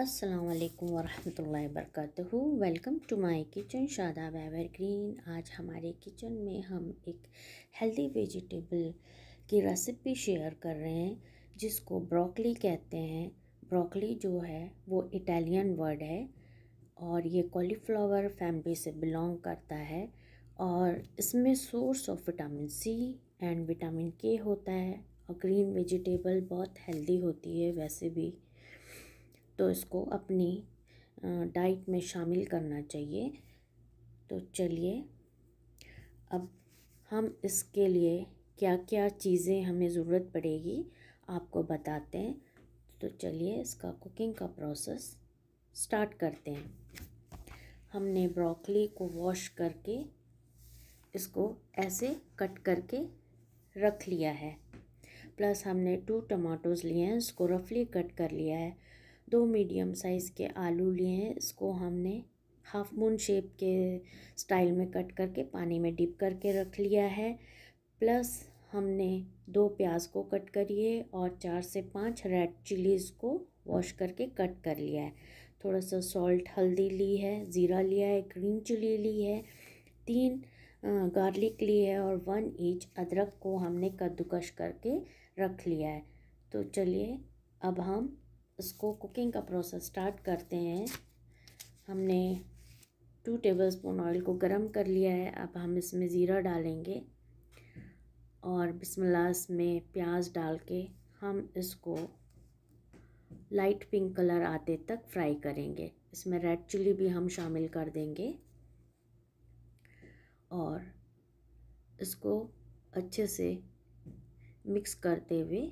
असलकम वरहमल वर्क welcome to my kitchen Shadab green आज हमारे किचन में हम एक हेल्दी वेजिटेबल की रेसिपी शेयर कर रहे हैं जिसको ब्रोकली कहते हैं ब्रोकली जो है वो इटालियन वर्ड है और ये कॉलीफ्लावर फैमिली से बिलोंग करता है और इसमें source of vitamin C and vitamin K होता है और ग्रीन वेजिटेबल बहुत हेल्दी होती है वैसे भी तो इसको अपनी डाइट में शामिल करना चाहिए तो चलिए अब हम इसके लिए क्या क्या चीज़ें हमें ज़रूरत पड़ेगी आपको बताते हैं तो चलिए इसका कुकिंग का प्रोसेस स्टार्ट करते हैं हमने ब्रोकली को वॉश करके इसको ऐसे कट करके रख लिया है प्लस हमने टू टमाटोज़ लिए हैं इसको रफली कट कर लिया है दो मीडियम साइज़ के आलू लिए हैं इसको हमने हाफ मून शेप के स्टाइल में कट करके पानी में डिप करके रख लिया है प्लस हमने दो प्याज को कट करिए और चार से पाँच रेड चिलीज़ को वॉश करके कट कर लिया है थोड़ा सा सॉल्ट हल्दी ली है ज़ीरा लिया है ग्रीन चिली ली है तीन गार्लिक ली है और वन ईच अदरक को हमने कद्दूकश करके रख लिया है तो चलिए अब हम इसको कुकिंग का प्रोसेस स्टार्ट करते हैं हमने टू टेबल स्पून ऑयल को गर्म कर लिया है अब हम इसमें ज़ीरा डालेंगे और बिस्मिल्लास में प्याज डाल के हम इसको लाइट पिंक कलर आते तक फ्राई करेंगे इसमें रेड चिल्ली भी हम शामिल कर देंगे और इसको अच्छे से मिक्स करते हुए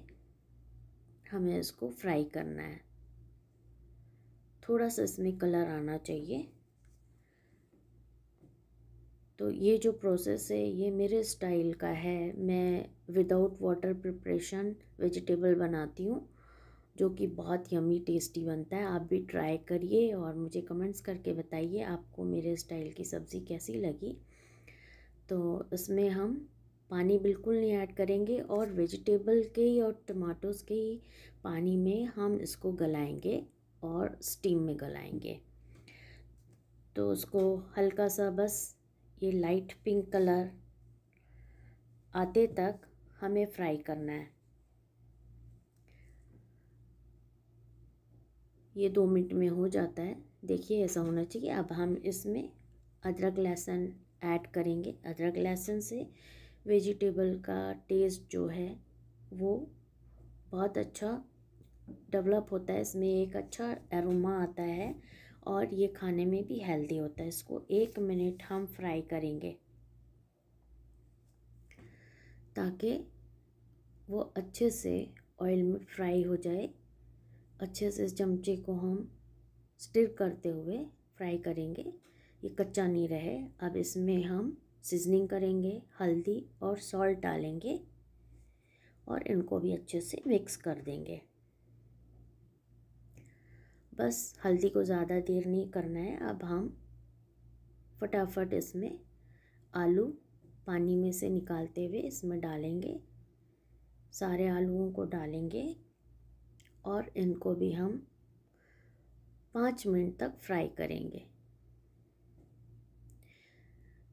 हमें इसको फ्राई करना है थोड़ा सा इसमें कलर आना चाहिए तो ये जो प्रोसेस है ये मेरे स्टाइल का है मैं विदाउट वाटर प्रिपरेशन वेजिटेबल बनाती हूँ जो कि बहुत यमी टेस्टी बनता है आप भी ट्राई करिए और मुझे कमेंट्स करके बताइए आपको मेरे स्टाइल की सब्ज़ी कैसी लगी तो इसमें हम पानी बिल्कुल नहीं ऐड करेंगे और वेजिटेबल के ही और टमाटोज़ के ही पानी में हम इसको गलाएंगे और स्टीम में गलाएंगे तो उसको हल्का सा बस ये लाइट पिंक कलर आते तक हमें फ्राई करना है ये दो मिनट में हो जाता है देखिए ऐसा होना चाहिए अब हम इसमें अदरक लहसुन ऐड करेंगे अदरक लहसुन से वेजिटेबल का टेस्ट जो है वो बहुत अच्छा डेवलप होता है इसमें एक अच्छा एरोमा आता है और ये खाने में भी हेल्दी होता है इसको एक मिनट हम फ्राई करेंगे ताकि वो अच्छे से ऑयल में फ्राई हो जाए अच्छे से इस चमचे को हम स्टिर करते हुए फ्राई करेंगे ये कच्चा नहीं रहे अब इसमें हम सीजनिंग करेंगे हल्दी और सॉल्ट डालेंगे और इनको भी अच्छे से मिक्स कर देंगे बस हल्दी को ज़्यादा देर नहीं करना है अब हम फटाफट इसमें आलू पानी में से निकालते हुए इसमें डालेंगे सारे आलूओं को डालेंगे और इनको भी हम पाँच मिनट तक फ्राई करेंगे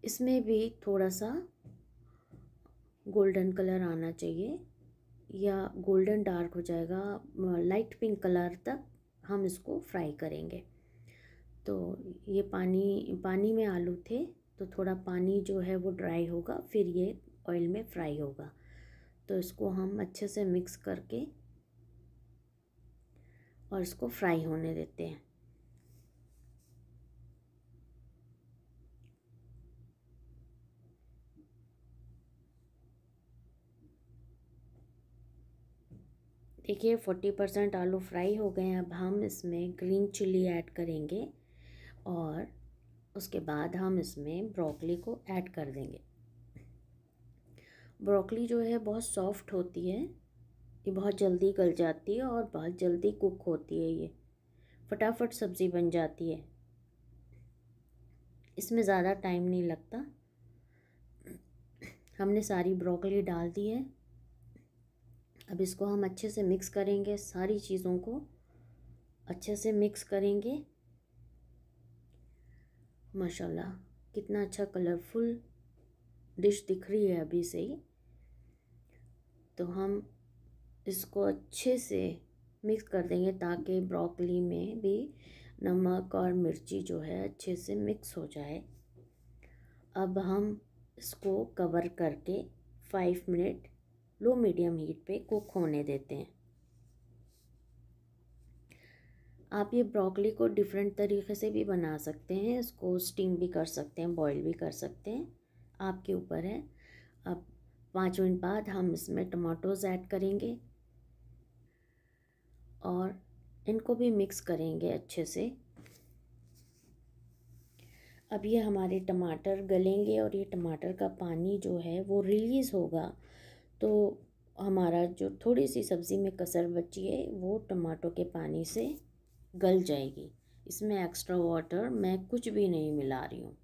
इसमें भी थोड़ा सा गोल्डन कलर आना चाहिए या गोल्डन डार्क हो जाएगा लाइट पिंक कलर तक हम इसको फ्राई करेंगे तो ये पानी पानी में आलू थे तो थोड़ा पानी जो है वो ड्राई होगा फिर ये ऑयल में फ्राई होगा तो इसको हम अच्छे से मिक्स करके और इसको फ्राई होने देते हैं देखिए फोर्टी परसेंट आलू फ्राई हो गए हैं अब हम इसमें ग्रीन चिल्ली ऐड करेंगे और उसके बाद हम इसमें ब्रोकली को ऐड कर देंगे ब्रोकली जो है बहुत सॉफ्ट होती है ये बहुत जल्दी गल जाती है और बहुत जल्दी कुक होती है ये फटाफट सब्ज़ी बन जाती है इसमें ज़्यादा टाइम नहीं लगता हमने सारी ब्रोकली डाल दी है अब इसको हम अच्छे से मिक्स करेंगे सारी चीज़ों को अच्छे से मिक्स करेंगे माशाल्लाह कितना अच्छा कलरफुल डिश दिख रही है अभी से ही तो हम इसको अच्छे से मिक्स कर देंगे ताकि ब्रोकली में भी नमक और मिर्ची जो है अच्छे से मिक्स हो जाए अब हम इसको कवर करके five minute low medium heat पे कुक होने देते हैं आप ये ब्रोकली को डिफरेंट तरीके से भी बना सकते हैं इसको स्टीम भी कर सकते हैं बॉईल भी कर सकते हैं आपके ऊपर है अब पाँच मिनट बाद हम इसमें टमाटोज ऐड करेंगे और इनको भी मिक्स करेंगे अच्छे से अब ये हमारे टमाटर गलेंगे और ये टमाटर का पानी जो है वो रिलीज़ होगा तो हमारा जो थोड़ी सी सब्ज़ी में कसर बची है वो टमाटो के पानी से गल जाएगी इसमें एक्स्ट्रा वाटर मैं कुछ भी नहीं मिला रही हूँ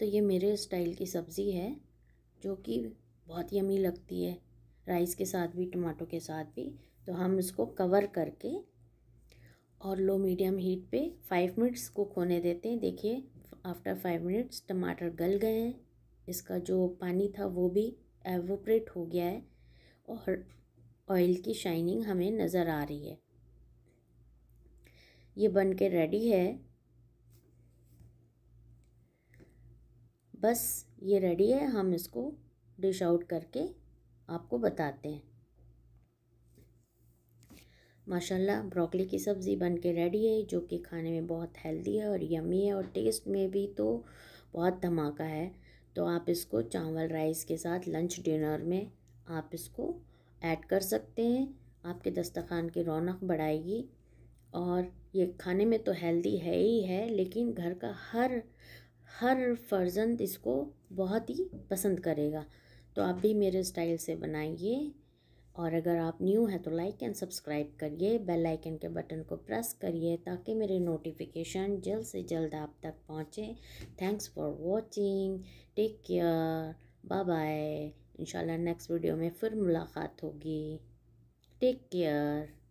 तो ये मेरे स्टाइल की सब्ज़ी है जो कि बहुत यमी लगती है राइस के साथ भी टमाटो के साथ भी तो हम इसको कवर करके और लो मीडियम हीट पे फाइव मिनट्स कुक होने देते हैं देखिए आफ्टर फाइव मिनट्स टमाटर गल गए हैं इसका जो पानी था वो भी एवोपरेट हो गया है और ऑयल की शाइनिंग हमें नज़र आ रही है ये बन के रेडी है बस ये रेडी है हम इसको डिश आउट करके आपको बताते हैं माशाल्लाह ब्रोकली की सब्ज़ी बन के रेडी है जो कि खाने में बहुत हेल्दी है और यमी है और टेस्ट में भी तो बहुत धमाका है तो आप इसको चावल राइस के साथ लंच डिनर में आप इसको ऐड कर सकते हैं आपके दस्तखान की रौनक बढ़ाएगी और ये खाने में तो हेल्दी है ही है लेकिन घर का हर हर फर्जंद इसको बहुत ही पसंद करेगा तो आप भी मेरे स्टाइल से बनाइए और अगर आप न्यू हैं तो लाइक एंड सब्सक्राइब करिए बेल आइकन के बटन को प्रेस करिए ताकि मेरे नोटिफिकेशन जल्द से जल्द आप तक पहुँचें thanks for watching take care bye bye इंशाल्लाह नेक्स्ट वीडियो में फिर मुलाकात होगी टेक केयर